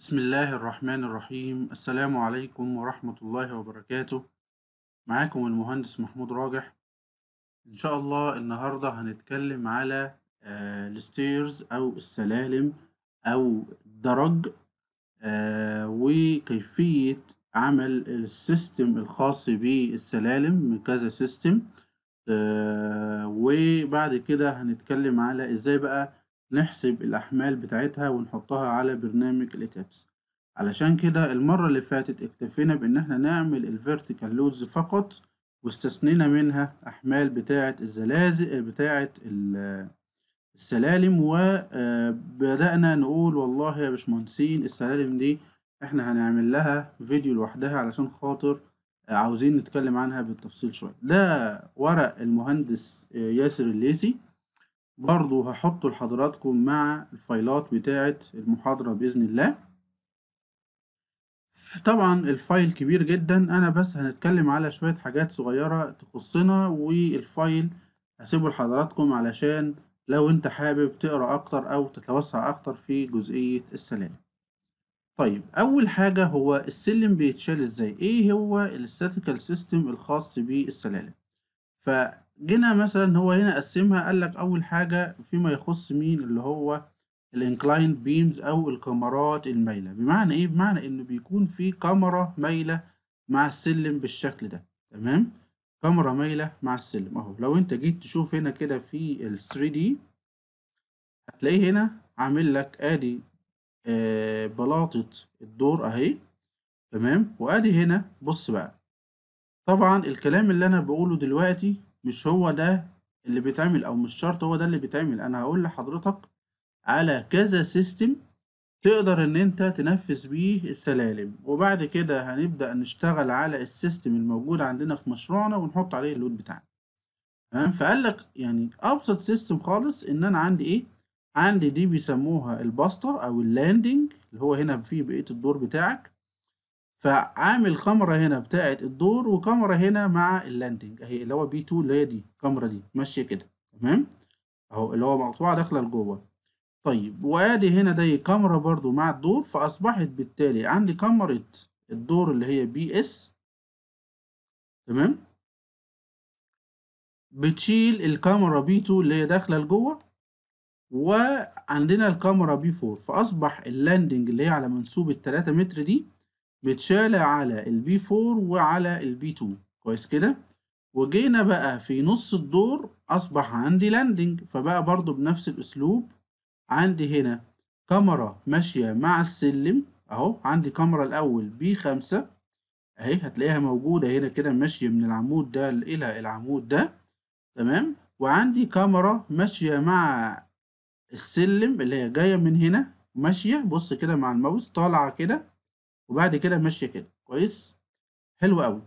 بسم الله الرحمن الرحيم السلام عليكم ورحمة الله وبركاته معاكم المهندس محمود راجح إن شاء الله النهاردة هنتكلم على آه، الستيرز أو السلالم أو الدرج آه، وكيفية عمل السيستم الخاص بالسلالم من كذا سيستم آه، وبعد كده هنتكلم على إزاي بقى نحسب الأحمال بتاعتها ونحطها على برنامج الإتابس علشان كده المرة اللي فاتت اكتفينا بإن احنا نعمل الفيرتيكال لودز فقط واستثنينا منها أحمال بتاعة الزلازل بتاعة السلالم وبدأنا آه، نقول والله يا باشمهندسين السلالم دي احنا هنعمل لها فيديو لوحدها علشان خاطر عاوزين نتكلم عنها بالتفصيل شوية ده ورق المهندس آه، ياسر الليسي برضو هحطه لحضراتكم مع الفايلات بتاعة المحاضرة بإذن الله طبعا الفايل كبير جدا أنا بس هنتكلم على شوية حاجات صغيرة تخصنا والفايل هسيبه لحضراتكم علشان لو انت حابب تقرأ أكتر أو تتوسع أكتر في جزئية السلالم طيب أول حاجة هو السلم بيتشال إزاي؟ إيه هو الستاتيكال سيستم الخاص بالسلالم؟ فا جينا مثلا هو هنا قسمها قال لك اول حاجه فيما يخص مين اللي هو الانكلايند بيمز او الكمرات المايله بمعنى ايه بمعنى انه بيكون في كاميرا مايله مع السلم بالشكل ده تمام كاميرا مايله مع السلم اهو لو انت جيت تشوف هنا كده في ال 3 دي هتلاقيه هنا عامل لك ادي آه بلاطه الدور اهي تمام وادي هنا بص بقى طبعا الكلام اللي انا بقوله دلوقتي مش هو ده اللي بيتعمل او مش شرط هو ده اللي بيتعمل انا هقول لحضرتك على كذا سيستم تقدر ان انت تنفذ بيه السلالم وبعد كده هنبدأ نشتغل على السيستم الموجود عندنا في مشروعنا ونحط عليه اللود بتاعنا تمام فقال لك يعني ابسط سيستم خالص ان انا عندي ايه عندي دي بيسموها الباستر او اللاندنج اللي هو هنا في بقية الدور بتاعك فعامل كاميرا هنا بتاعت الدور وكاميرا هنا مع اللاندنج اهي اللي هو بي 2 اللي هي دي الكاميرا دي ماشيه كده تمام اهو اللي هو مقطوعه داخله لجوه طيب وادي هنا دي كاميرا برضو مع الدور فاصبحت بالتالي عندي كاميرا الدور اللي هي بي اس تمام بتشيل الكاميرا بي 2 اللي هي داخله لجوه وعندنا الكاميرا بي 4 فاصبح اللاندنج اللي هي على منسوب ال 3 متر دي بتشال على البي 4 وعلى البي 2 كويس كده وجينا بقى في نص الدور اصبح عندي لاندنج فبقى برضو بنفس الاسلوب عندي هنا كاميرا ماشيه مع السلم اهو عندي كاميرا الاول بي 5 اهي هتلاقيها موجوده هنا كده ماشيه من العمود ده الى العمود ده تمام وعندي كاميرا ماشيه مع السلم اللي هي جايه من هنا ماشيه بص كده مع الماوس طالعه كده وبعد كده ماشيه كده كويس حلو قوي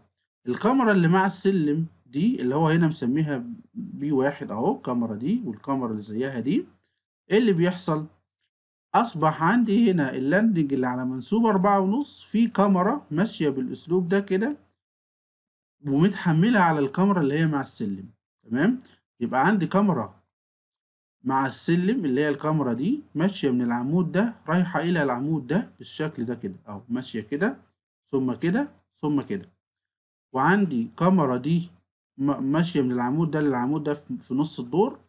الكاميرا اللي مع السلم دي اللي هو هنا مسميها بي واحد اهو الكاميرا دي والكاميرا اللي زيها دي ايه اللي بيحصل اصبح عندي هنا اللاندنج اللي على منسوب اربعة ونص في كاميرا ماشية بالاسلوب ده كده ومتحملة على الكاميرا اللي هي مع السلم تمام يبقى عندي كاميرا مع السلم اللي هي الكاميرا دي ماشية من العمود ده رايحة إلى العمود ده بالشكل ده كده أهو ماشية كده ثم كده ثم كده وعندي كاميرا دي ماشية من العمود ده للعمود ده في نص الدور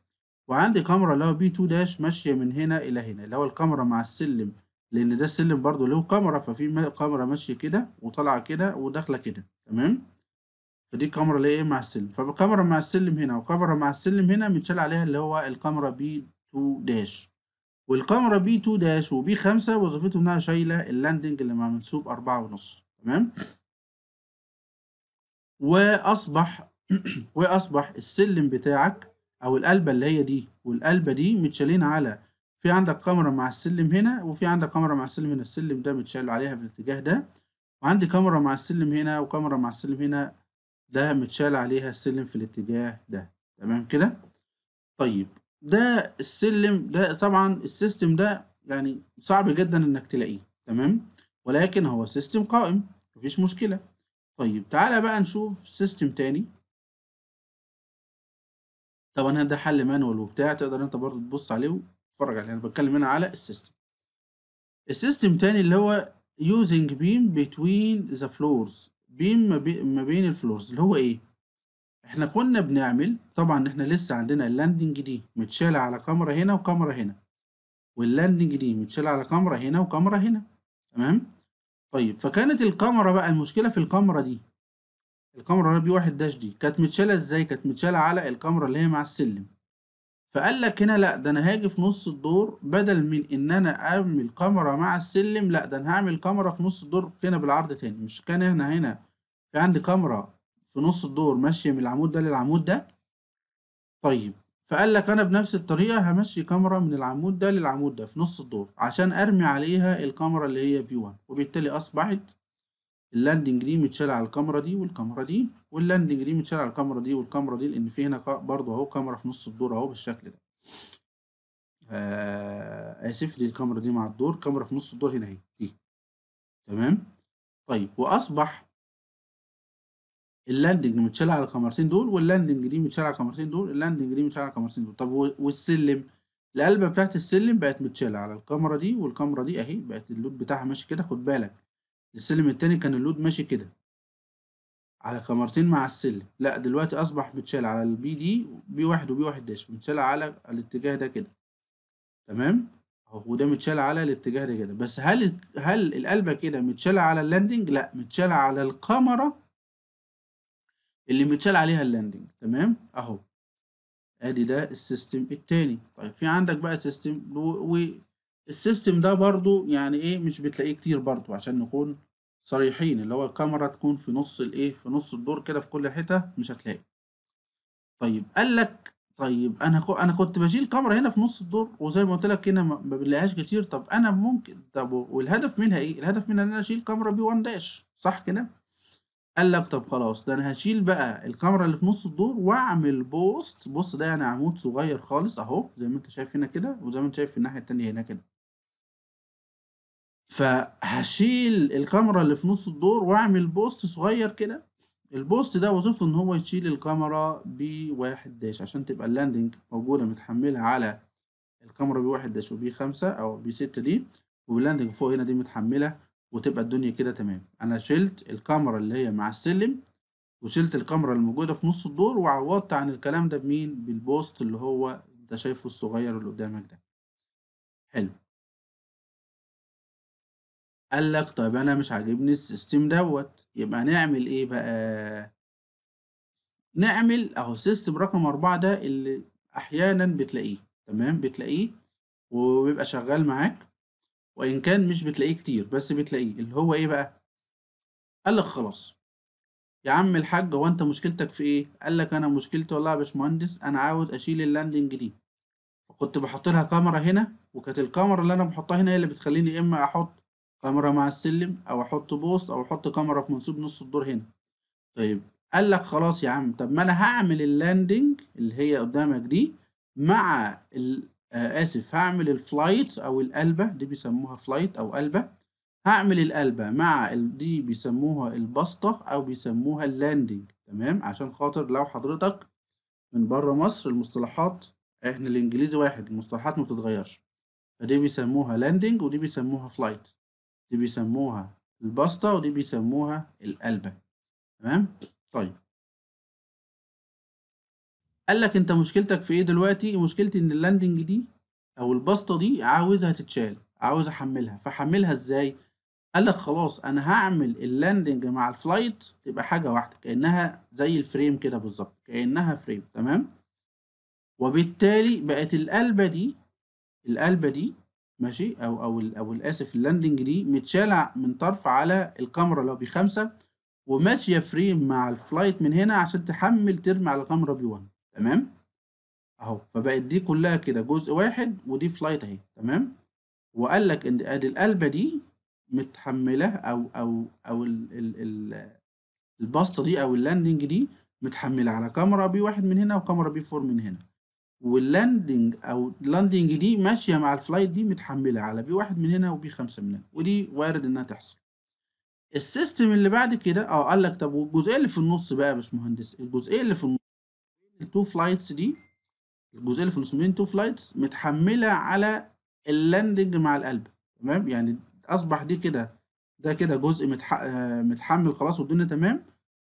وعندي كاميرا اللي هو بي 2 داش ماشية من هنا إلى هنا اللي هو الكاميرا مع السلم لأن ده السلم برضو له كاميرا ففي كاميرا ماشية كده وطالعة كده وداخلة كده تمام فدي الكاميرا اللي هي مع السلم فكاميرا مع السلم هنا وكاميرا مع السلم هنا متشال عليها اللي هو الكاميرا بي 2 داش والكاميرا بي 2 داش وبي 5 وظيفتهم انها شايله اللاندنج اللي مع منسوب أربعة ونص تمام واصبح واصبح السلم بتاعك او القلبه اللي هي دي والقلبه دي متشالين على في عندك كاميرا مع السلم هنا وفي عندك كاميرا مع السلم هنا السلم ده متشال عليها في الاتجاه ده وعندي كاميرا مع السلم هنا وكاميرا مع السلم هنا ده متشال عليها السلم في الاتجاه ده تمام كده طيب ده السلم ده طبعا السيستم ده يعني صعب جدا انك تلاقيه تمام ولكن هو سيستم قائم مفيش مشكلة طيب تعالى بقى نشوف سيستم تاني طبعا ده حل مانوال وبتاع تقدر انت برضه تبص عليه وتتفرج عليه انا بتكلم هنا على السيستم السيستم تاني اللي هو using beam between the floors بين ما, بي ما بين الفلورز اللي هو ايه احنا كنا بنعمل طبعا احنا لسه عندنا اللاندنج دي متشاله على كاميرا هنا وكاميرا هنا واللاندنج دي متشاله على كاميرا هنا وكاميرا هنا تمام طيب فكانت الكاميرا بقى المشكله في الكاميرا دي الكاميرا بي واحد داش دي كانت متشاله ازاي كانت متشاله على الكاميرا اللي هي مع السلم فقال لك هنا لا ده انا هاجي في نص الدور بدل من ان انا اعمل كاميرا مع السلم لا ده انا هعمل كاميرا في نص الدور هنا بالعرض تاني مش كان هنا هنا في عندي كاميرا في نص الدور ماشية من العمود ده للعمود ده طيب فقال لك أنا بنفس الطريقة همشي كاميرا من العمود ده للعمود ده في نص الدور عشان أرمي عليها الكاميرا اللي هي فيو 1 وبالتالي أصبحت اللاندنج دي متشال على الكاميرا دي والكاميرا دي واللاندنج دي متشال على الكاميرا دي والكاميرا دي لأن في هنا برضه أهو كاميرا في نص الدور أهو بالشكل ده آه آسف دي الكاميرا دي مع الدور كاميرا في نص الدور هنا أهي دي تمام طيب وأصبح اللاندنج متشال على القمرتين دول واللاندنج دي متشال على القمرتين دول اللاندنج دي متشال على القمرتين دول طب والسلم القلبه بتاعت السلم بقت متشاله على الكاميرا دي والكاميرا دي اهي بقت اللود بتاعها ماشي كده خد بالك السلم التاني كان اللود ماشي كده على القمرتين مع السلم لا دلوقتي اصبح متشال على البي دي بي واحد وبي واحد داش متشال على الاتجاه ده كده تمام اهو وده متشال على الاتجاه ده كده بس هل هل القلبه كده متشاله على اللاندنج لا متشاله على القمره اللي متشال عليها اللاندنج تمام اهو ادي ده السيستم التاني طيب في عندك بقى سيستم والسيستم ده برضو يعني ايه مش بتلاقيه كتير برضو عشان نكون صريحين اللي هو الكاميرا تكون في نص الايه في نص الدور كده في كل حته مش هتلاقي طيب قال لك طيب انا انا كنت بشيل كاميرا هنا في نص الدور وزي ما قلت لك هنا ما بنلاقيهاش كتير طب انا ممكن طب والهدف منها ايه الهدف منها ان انا اشيل كاميرا بي 1 داش صح كده قال لك طب خلاص ده انا هشيل بقى الكاميرا اللي في نص الدور واعمل بوست بص ده يعني عمود صغير خالص اهو زي ما انت شايف هنا كده وزي ما انت شايف في الناحيه التانيه هنا كده فهشيل الكاميرا اللي في نص الدور واعمل بوست صغير كده البوست ده وظيفته ان هو يشيل الكاميرا بي واحد داش عشان تبقى اللاندنج موجوده متحمله على الكاميرا بي واحد داش وبي خمسة او بي ستة دي واللاندنج فوق هنا دي متحمله وتبقى الدنيا كده تمام انا شلت الكاميرا اللي هي مع السلم وشلت الكاميرا اللي موجوده في نص الدور وعوضت عن الكلام ده بمين بالبوست اللي هو انت شايفه الصغير اللي قدامك ده حلو قال لك طيب انا مش عاجبني السيستم دوت يبقى نعمل ايه بقى نعمل اهو السيستم رقم أربعة ده اللي احيانا بتلاقيه تمام بتلاقيه وبيبقى شغال معاك وإن كان مش بتلاقيه كتير بس بتلاقيه اللي هو إيه بقى؟ قال لك خلاص يا عم الحاج هو أنت مشكلتك في إيه؟ قال لك أنا مشكلتي والله يا باشمهندس أنا عاوز أشيل اللاندنج دي فكنت بحط لها كاميرا هنا وكانت الكاميرا اللي أنا بحطها هنا هي اللي بتخليني إما أحط كاميرا مع السلم أو أحط بوست أو أحط كاميرا في منسوب نص الدور هنا طيب قال لك خلاص يا عم طب ما أنا هعمل اللاندنج اللي هي قدامك دي مع آه اسف هعمل الفلايت او القلبة دي بيسموها فلايت او قلبة هعمل القلبة مع ال... دي بيسموها البسطة او بيسموها اللاندنج تمام عشان خاطر لو حضرتك من بره مصر المصطلحات احنا الانجليزي واحد المصطلحات ما بتتغيرش فدي بيسموها لاندنج ودي بيسموها فلايت دي بيسموها البسطة ودي بيسموها القلبة تمام طيب قال لك انت مشكلتك في ايه دلوقتي مشكلتي ان اللاندنج دي او البسطه دي عاوزها تتشال عاوز احملها فحملها ازاي قال لك خلاص انا هعمل اللاندنج مع الفلايت تبقى حاجه واحده كانها زي الفريم كده بالظبط كانها فريم تمام وبالتالي بقت القلبه دي القلبه دي ماشي او او او الاسف اللاندنج دي متشالة من طرف على الكاميرا لو بخمسة وماشيه فريم مع الفلايت من هنا عشان تحمل ترمي على الكاميرا بي 1 تمام اهو فبقت دي كلها كده جزء واحد ودي فلايت اهي تمام وقال لك ان ادي القلبه دي متحمله او او او ال ال ال الباسطه دي او اللاندنج دي متحمله على كاميرا بي واحد من هنا وكاميرا بي فور من هنا واللاندنج او اللاندنج دي ماشيه مع الفلايت دي متحمله على بي واحد من هنا وبي خمسه من هنا ودي وارد انها تحصل السيستم اللي بعد كده اه قال لك طب والجزئيه اللي في النص بقى يا باشمهندس الجزئيه اللي في النص التو فلايتس دي الجزئيه اللي في النص من تو فلايتس متحمله على اللاندنج مع القلب تمام يعني اصبح دي كده ده كده جزء متح... آه، متحمل خلاص والدنيا تمام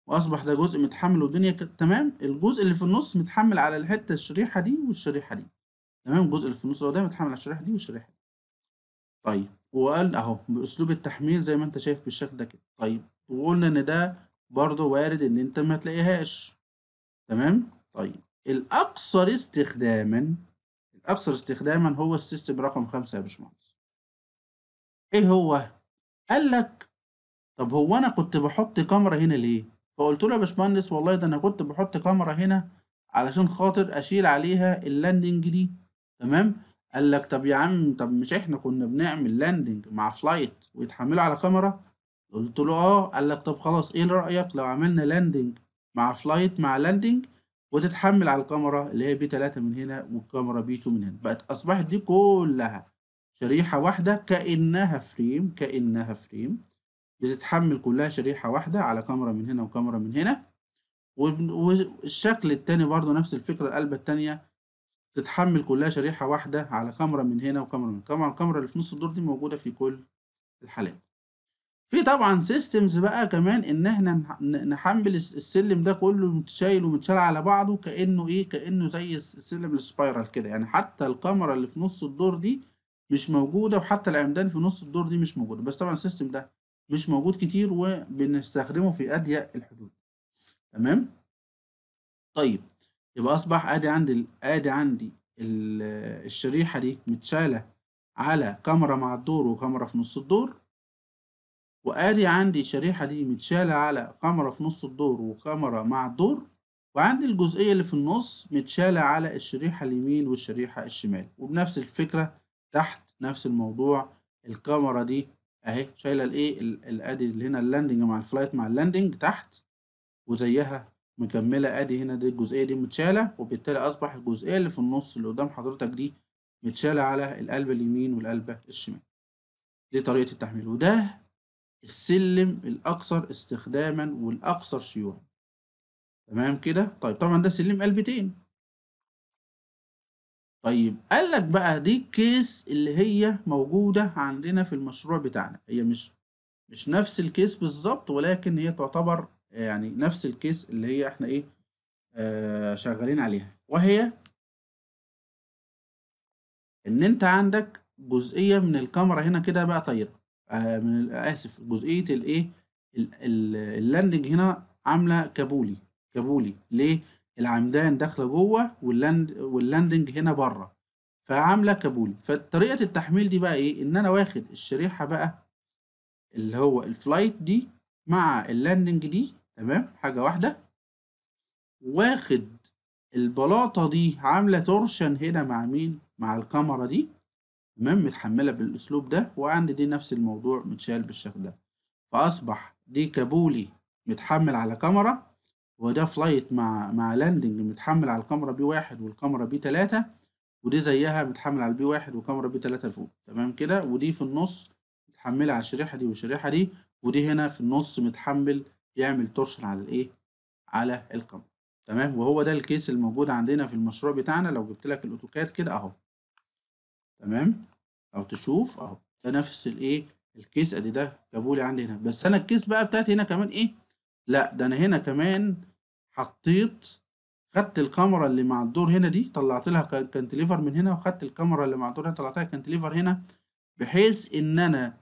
واصبح ده جزء متحمل والدنيا ك... تمام الجزء اللي في النص متحمل على الحته الشريحه دي والشريحه دي تمام الجزء اللي في النص ده متحمل على الشريحه دي والشريحه دي طيب وقال اهو باسلوب التحميل زي ما انت شايف بالشكل ده كده طيب وقلنا ان ده برضه وارد ان انت ما تلاقيهاش تمام طيب الأكثر استخداما الأكثر استخداما هو السيستم رقم خمسة يا باشمهندس إيه هو؟ قال لك طب هو أنا كنت بحط كاميرا هنا ليه؟ فقلت له يا باشمهندس والله ده أنا كنت بحط كاميرا هنا علشان خاطر أشيل عليها اللاندنج دي تمام؟ قال لك طب يا عم طب مش إحنا كنا بنعمل لاندنج مع فلايت ويتحملوا على كاميرا؟ قلت له آه قال لك طب خلاص إيه رأيك لو عملنا لاندنج مع فلايت مع لاندنج وتتحمل على الكاميرا اللي هي بي 3 من هنا والكاميرا بي 2 من هنا بقت اصبحت دي كلها شريحه واحده كانها فريم كانها فريم بتتحمل كلها شريحه واحده على كاميرا من هنا وكاميرا من هنا والشكل التاني برضو نفس الفكره القلبه التانيه تتحمل كلها شريحه واحده على كاميرا من هنا وكاميرا من هنا الكاميرا اللي في نص الدور دي موجوده في كل الحالات في طبعا سيستمز بقى كمان ان احنا نحمل السلم ده كله متشايل ومتشال على بعضه كانه ايه كانه زي السلم السبايرال كده يعني حتى الكاميرا اللي في نص الدور دي مش موجوده وحتى العمدان في نص الدور دي مش موجوده بس طبعا السيستم ده مش موجود كتير وبنستخدمه في اضيق الحدود تمام طيب يبقى اصبح ادي عندي ادي عندي الشريحه دي متشاله على كاميرا مع الدور وكاميرا في نص الدور وادي عندي الشريحة دي متشالة على كاميرا في نص الدور وكاميرا مع الدور وعندي الجزئية اللي في النص متشالة على الشريحة اليمين والشريحة الشمال وبنفس الفكرة تحت نفس الموضوع الكاميرا دي اهي شايلة الايه الادي اللي هنا اللاندنج مع الفلايت مع اللاندنج تحت وزيها مكملة ادي هنا دي الجزئية دي متشالة وبالتالي اصبح الجزئية اللي في النص اللي قدام حضرتك دي متشالة على القلب اليمين والقلب الشمال دي طريقة التحميل وده السلم الأكثر استخداما والأكثر شيوعا تمام كده طيب طبعا ده سلم قلبتين طيب قال لك بقى دي الكيس اللي هي موجودة عندنا في المشروع بتاعنا هي مش مش نفس الكيس بالظبط ولكن هي تعتبر آه، يعني نفس الكيس اللي هي احنا ايه آه شغالين عليها وهي ان انت عندك جزئية من الكاميرا هنا كده بقى طايرة آه، من اسف جزئيه الايه اللاندنج هنا عامله كابولي كابولي ليه العمدان داخله جوه واللاند واللاندنج هنا بره فعامله كابولي فطريقه التحميل دي بقى ايه ان انا واخد الشريحه بقى اللي هو الفلايت دي مع اللاندنج دي تمام حاجه واحده واخد البلاطه دي عامله تورشن هنا مع مين مع الكاميرا دي المهم متحملة بالأسلوب ده وعندي دي نفس الموضوع متشال بالشكل ده فأصبح دي كابولي متحمل على كاميرا وده فلايت مع مع لاندنج متحمل على الكاميرا بي واحد والكاميرا بي تلاتة ودي زيها متحمل على البي واحد وكاميرا بي تلاتة لفوق تمام كده ودي في النص متحملة على الشريحة دي والشريحة دي ودي هنا في النص متحمل يعمل تورشن على الايه على الكاميرا تمام وهو ده الكيس الموجود عندنا في المشروع بتاعنا لو جبت لك الاوتوكاد كده اهو تمام او تشوف اهو ده نفس الايه الكيس ادي ده جابولي عندي هنا بس انا الكيس بقى بتاعتي هنا كمان ايه لا ده انا هنا كمان حطيت خدت الكاميرا اللي مع الدور هنا دي طلعت لها كانتليفر من هنا وخدت الكاميرا اللي مع الدور هنا طلعت لها كانتليفر هنا بحيث ان انا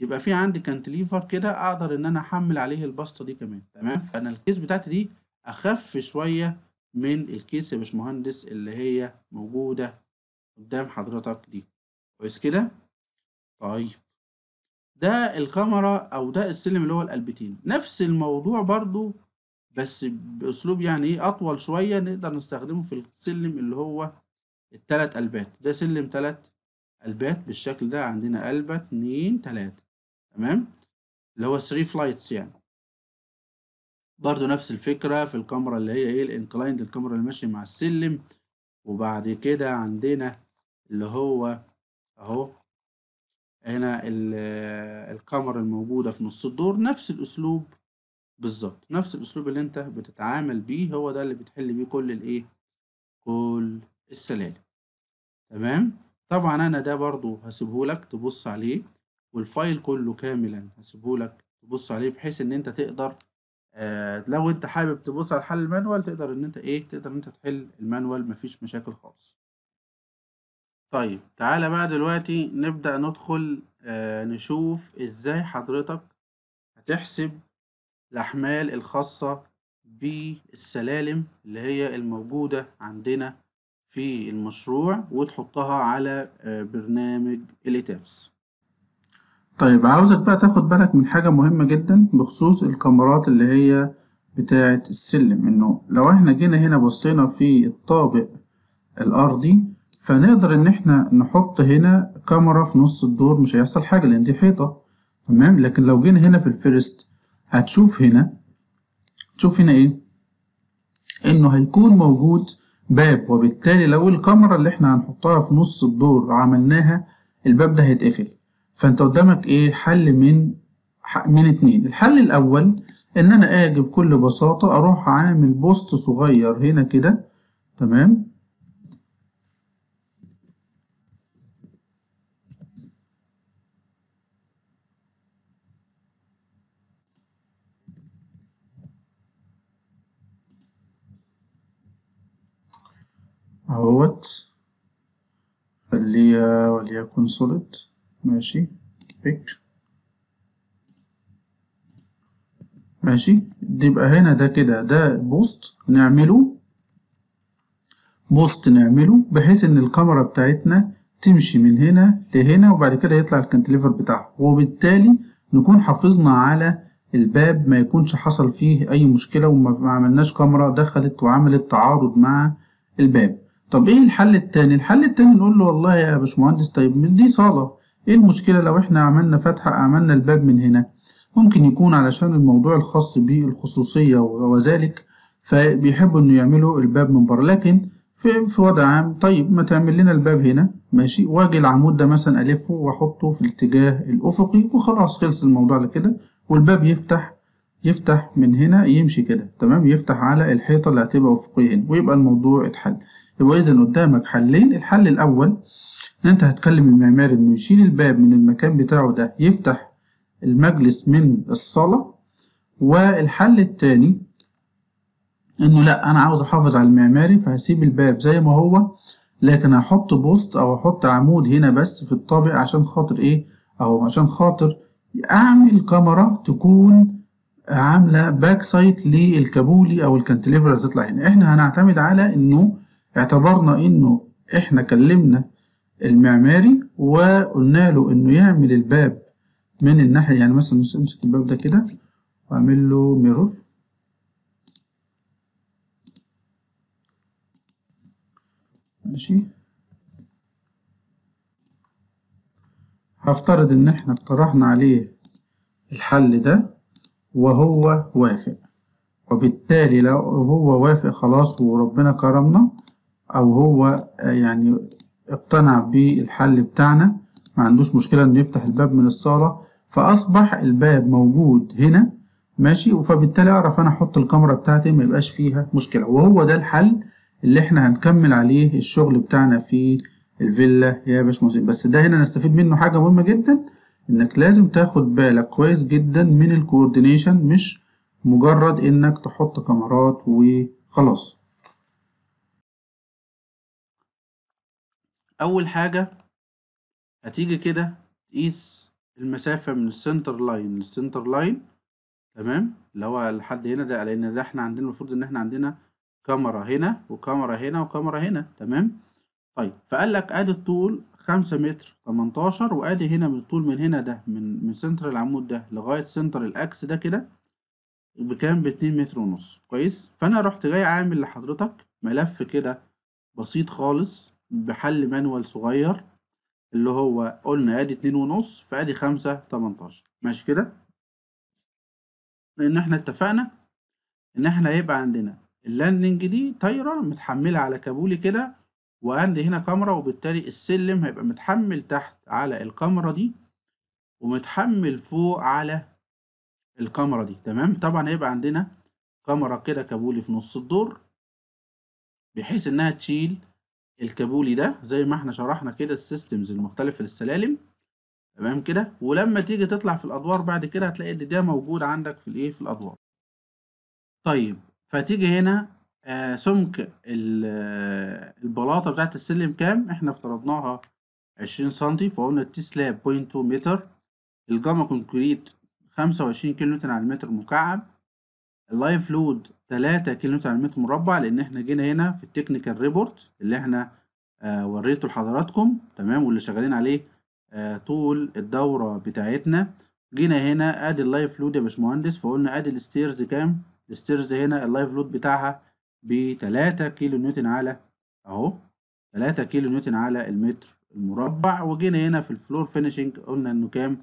يبقى في عندي كانتليفر كده اقدر ان انا احمل عليه البسطه دي كمان تمام فانا الكيس بتاعتي دي اخف شويه من الكيس يا باشمهندس اللي هي موجوده قدام حضرتك دي كويس كده طيب ده الكاميرا او ده السلم اللي هو القلبتين نفس الموضوع برضو بس باسلوب يعني ايه اطول شويه نقدر نستخدمه في السلم اللي هو التلات قلبات ده سلم تلات قلبات بالشكل ده عندنا قلبة اتنين تلاتة تمام اللي هو 3 فلايتس يعني برضو نفس الفكرة في الكاميرا اللي هي ايه الانكلايند الكاميرا اللي ماشية مع السلم وبعد كده عندنا اللي هو اهو هنا الكاميرا الموجودة في نص الدور نفس الأسلوب بالظبط نفس الأسلوب اللي أنت بتتعامل بيه هو ده اللي بتحل بيه كل الإيه كل السلالم تمام طبعا أنا ده برضو هسيبهولك تبص عليه والفايل كله كاملا هسيبهولك تبص عليه بحيث إن أنت تقدر آه لو أنت حابب تبص على حل المانوال تقدر إن أنت إيه تقدر إن أنت تحل المانوال مفيش مشاكل خالص طيب تعالى بقى دلوقتي نبدأ ندخل آه، نشوف ازاي حضرتك هتحسب الأحمال الخاصة بالسلالم اللي هي الموجودة عندنا في المشروع وتحطها على آه برنامج الإتابس طيب عاوزك بقى تاخد بالك من حاجة مهمة جدا بخصوص الكاميرات اللي هي بتاعة السلم انه لو احنا جينا هنا بصينا في الطابق الأرضي فنقدر ان احنا نحط هنا كاميرا في نص الدور مش هيحصل حاجة لان دي حيطة تمام لكن لو جينا هنا في الفيرست هتشوف هنا تشوف هنا ايه انه هيكون موجود باب وبالتالي لو الكاميرا اللي احنا هنحطها في نص الدور عملناها الباب ده هيتقفل فانت قدامك ايه حل من من اتنين الحل الاول ان انا اجي بكل بساطة اروح عامل بوست صغير هنا كده تمام اهوت خليها وليكن solid ماشي بيك ماشي يبقى هنا ده كده ده بوست نعمله بوست نعمله بحيث ان الكاميرا بتاعتنا تمشي من هنا لهنا وبعد كده يطلع الكنتليفر بتاعه وبالتالي نكون حافظنا على الباب ما يكونش حصل فيه اي مشكلة وما عملناش كاميرا دخلت وعملت تعارض مع الباب طب ايه الحل التاني الحل التاني نقول له والله يا باشمهندس طيب من دي صالة ايه المشكلة لو احنا عملنا فتحة عملنا الباب من هنا ممكن يكون علشان الموضوع الخاص بالخصوصية وذلك فبيحبوا انه يعملوا الباب من بره لكن في, في وضع عام طيب ما تعمل لنا الباب هنا ماشي واجي العمود ده مثلا الفه واحطه في الاتجاه الافقي وخلاص خلص الموضوع لكده والباب يفتح يفتح من هنا يمشي كده تمام يفتح على الحيطة اللي هتبقى أفقية ويبقى الموضوع اتحل يبقى إذا قدامك حلين الحل الأول إن أنت هتكلم المعمار إنه يشيل الباب من المكان بتاعه ده يفتح المجلس من الصالة والحل التاني إنه لأ أنا عاوز أحافظ على المعماري فهسيب الباب زي ما هو لكن هحط بوست أو هحط عمود هنا بس في الطابق عشان خاطر إيه أو عشان خاطر أعمل كاميرا تكون عاملة باك سايت للكابولي أو الكانتليفر اللي هتطلع هنا إحنا هنعتمد على إنه اعتبرنا انه احنا كلمنا المعماري وقلنا له انه يعمل الباب من الناحية يعني مثلا امسك الباب ده كده واعمل له ميرور ماشي هفترض ان احنا اقترحنا عليه الحل ده وهو وافق وبالتالي لو هو وافق خلاص وربنا كرمنا او هو آه، يعني اقتنع بالحل بتاعنا ما عندوش مشكلة انه يفتح الباب من الصالة فاصبح الباب موجود هنا ماشي فبالتالي اعرف انا احط الكاميرا بتاعتي ما يبقاش فيها مشكلة وهو ده الحل اللي احنا هنكمل عليه الشغل بتاعنا في الفيلا يا باشمهندس بس ده هنا نستفيد منه حاجة مهمة جدا انك لازم تاخد بالك كويس جدا من الكوردينيشن مش مجرد انك تحط كاميرات وخلاص أول حاجة هتيجي كده تقيس المسافة من السنتر لاين للسنتر لاين تمام اللي هو لحد هنا ده لأن ده احنا عندنا المفروض إن احنا عندنا كاميرا هنا وكاميرا هنا وكاميرا هنا تمام طيب فقال لك ادي الطول خمسة متر تمنتاشر وادي هنا من الطول من هنا ده من من سنتر العمود ده لغاية سنتر الاكس ده كده بكام باتنين متر ونص كويس فانا رحت جاي عامل لحضرتك ملف كده بسيط خالص بحل مانوال صغير اللي هو قلنا ادي اتنين ونص فادي خمسة تمنتاشر ماشي كده لان احنا اتفقنا ان احنا هيبقى عندنا اللاندنج دي طايرة متحملة على كابولي كده وعندي هنا كاميرا وبالتالي السلم هيبقى متحمل تحت على الكاميرا دي ومتحمل فوق على الكاميرا دي تمام طبعا هيبقى عندنا كاميرا كده كابولي في نص الدور بحيث انها تشيل الكابولي ده زي ما احنا شرحنا كده السيستمز المختلفه للسلالم تمام كده ولما تيجي تطلع في الادوار بعد كده هتلاقي ان ده موجود عندك في الايه في الادوار طيب فتيجي هنا آه سمك آه، البلاطه بتاعت السلم كام احنا افترضناها 20 سنتي فقلنا التي سلاب 0.2 متر الجاما كونكريت 25 كيلو نيوتن على المتر مكعب اللايف لود 3 كيلو نيوتن على المتر مربع لان احنا جينا هنا في التكنيكال ريبورت اللي احنا آه وريته لحضراتكم تمام واللي شغالين عليه آه طول الدوره بتاعتنا جينا هنا ادي اللايف لود يا باشمهندس فقلنا ادي الستيرز كام الستيرز هنا اللايف لود بتاعها ب 3 كيلو نيوتن على اهو 3 كيلو نيوتن على المتر المربع وجينا هنا في الفلور فينيشنج قلنا انه كام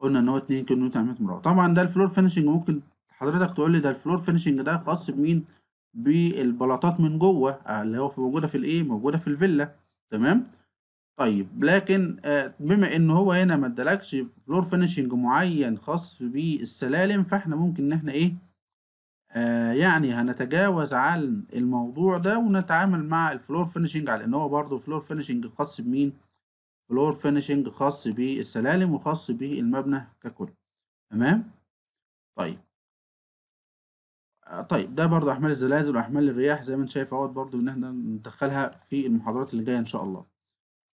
قلنا ان هو 2 كيلو نيوتن على المتر المربع طبعا ده الفلور فينيشنج ممكن حضرتك تقول لي ده الفلور فينيشنج ده خاص بمين بالبلاطات من جوه آه، اللي هو في موجوده في الايه موجوده في الفيلا تمام طيب لكن آه، بما ان هو هنا ما ادالكش فلور فينيشنج معين خاص بالسلالم فاحنا ممكن ان احنا ايه آه يعني هنتجاوز عن الموضوع ده ونتعامل مع الفلور فينيشنج على ان هو برضه فلور فينيشنج خاص بمين فلور فينيشنج خاص بالسلالم وخاص بالمبنى ككل تمام طيب آه، طيب ده برضو احمال الزلازل واحمال الرياح زي ما انت شايف اهوت برضو ان احنا ندخلها في المحاضرات اللي جايه ان شاء الله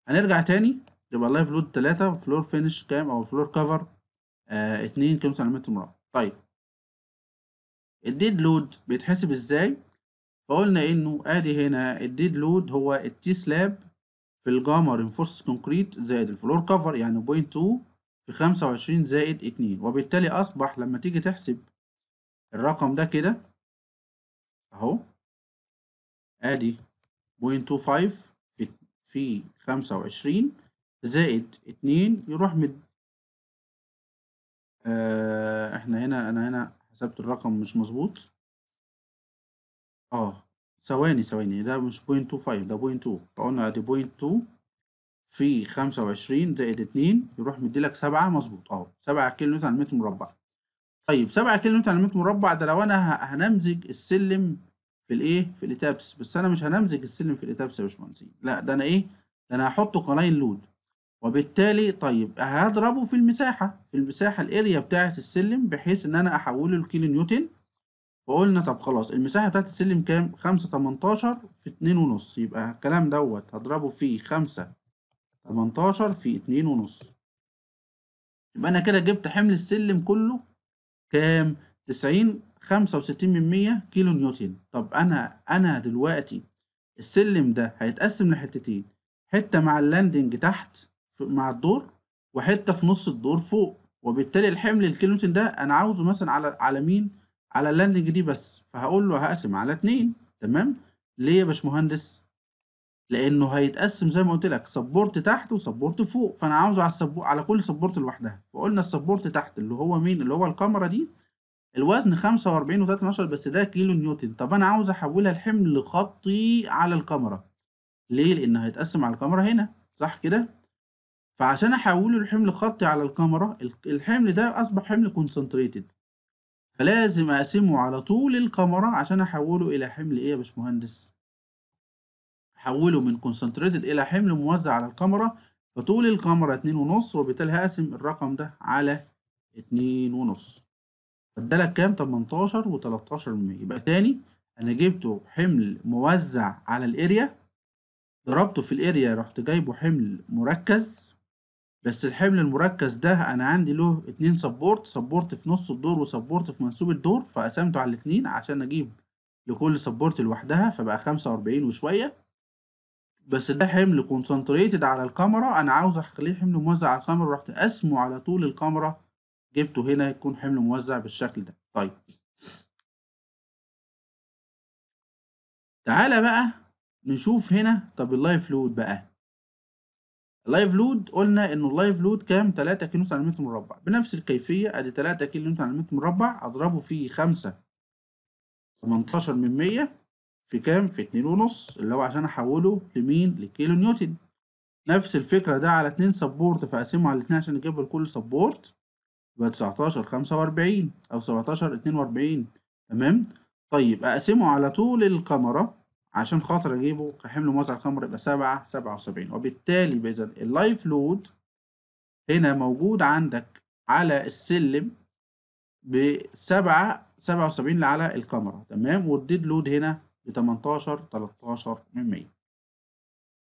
هنرجع تاني يبقى اللايف لود 3 فلور فينش كام او فلور كفر 2 كيلو سنتيمتر مربع طيب الديد لود بيتحسب ازاي فقلنا انه ادي هنا الديد لود هو التي سلاب في الجاما رينفورس كونكريت زائد الفلور كفر يعني 0.2 في 25 زائد 2 وبالتالي اصبح لما تيجي تحسب الرقم ده كده اهو ادي 0.25 في في 25 زائد 2 يروح مد آه احنا هنا انا هنا حسبت الرقم مش مظبوط اه ثواني ثواني ده مش 0.25 ده 0.2 فقلنا ادي 0.2 في 25 زائد 2 يروح مديلك 7 مظبوط اه 7 كيلو نيوتن على متر مربع طيب 7 كيلو نيوتن على متر مربع ده لو انا هنمزج السلم في الايه في الاتابس بس انا مش هنمزج السلم في الاتابس يا باشمهندسين لا ده انا ايه ده انا هحط قناين لود وبالتالي طيب هضربه في المساحه في المساحه الاريا بتاعه السلم بحيث ان انا احوله لكيلو نيوتن وقلنا طب خلاص المساحه بتاعه السلم كام 5 18 في 2 ونص يبقى الكلام دوت هضربه في 5 18 في 2 ونص يبقى انا كده جبت حمل السلم كله كام 90 65% كيلو نيوتن طب انا انا دلوقتي السلم ده هيتقسم لحتتين حته مع اللاندنج تحت مع الدور وحته في نص الدور فوق وبالتالي الحمل الكيلو نيوتن ده انا عاوزه مثلا على على مين على اللاندنج دي بس فهقول له هقسم على اتنين تمام ليه يا باشمهندس لانه هيتقسم زي ما قلت لك سبورت تحت وسبورت فوق فانا عاوزه على السبورت على كل سبورت لوحدها فقلنا السبورت تحت اللي هو مين اللي هو الكاميرا دي الوزن 45 بس ده كيلو نيوتن طب انا عاوز احولها لحمل خطي على الكاميرا ليه لان هيتقسم على الكاميرا هنا صح كده فعشان احوله لحمل خطي على الكاميرا الحمل ده اصبح حمل كونسنتريتد فلازم اقسمه على طول الكاميرا عشان احوله الى حمل ايه يا باشمهندس حوله من concentrated إلى حمل موزع على الكاميرا فطول الكاميرا اتنين ونص وبالتالي هقسم الرقم ده على اتنين ونص فادالك كام؟ تمنتاشر وتلاتاشر من مية يبقى تاني أنا جبته حمل موزع على الأريا ضربته في الأريا رحت جايبه حمل مركز بس الحمل المركز ده أنا عندي له اتنين سبورت سبورت في نص الدور وسبورت في منسوب الدور فقسمته على الاتنين عشان أجيب لكل سبورت لوحدها فبقى خمسة وأربعين وشوية بس ده حمل كونسنتريتد على الكاميرا انا عاوز اخليه حمل موزع على الكاميرا رحت قسمه على طول الكاميرا جبته هنا يكون حمل موزع بالشكل ده طيب تعالى بقى نشوف هنا طب اللايف لود بقى اللايف لود قلنا انه اللايف لود كام 3 كيلو على متر مربع بنفس الكيفيه ادي 3 كيلو على متر مربع اضربه في 5 18 من 100 في كام؟ في اتنين ونص اللي هو عشان أحوله لمين؟ لكيلو نيوتن نفس الفكرة ده على اتنين سبورت فأقسمه على اتنين عشان أجيب لكل سبورت يبقى تسعتاشر خمسة وأربعين أو سبعتاشر اتنين وأربعين تمام؟ طيب أقسمه على طول الكاميرا عشان خاطر أجيبه كحمل موزع الكاميرا يبقى سبعة سبعة وسبعين وبالتالي بإذا اللايف لود هنا موجود عندك على السلم بسبعة سبعة وسبعين على الكاميرا تمام والديد لود هنا ب 18 13 من 100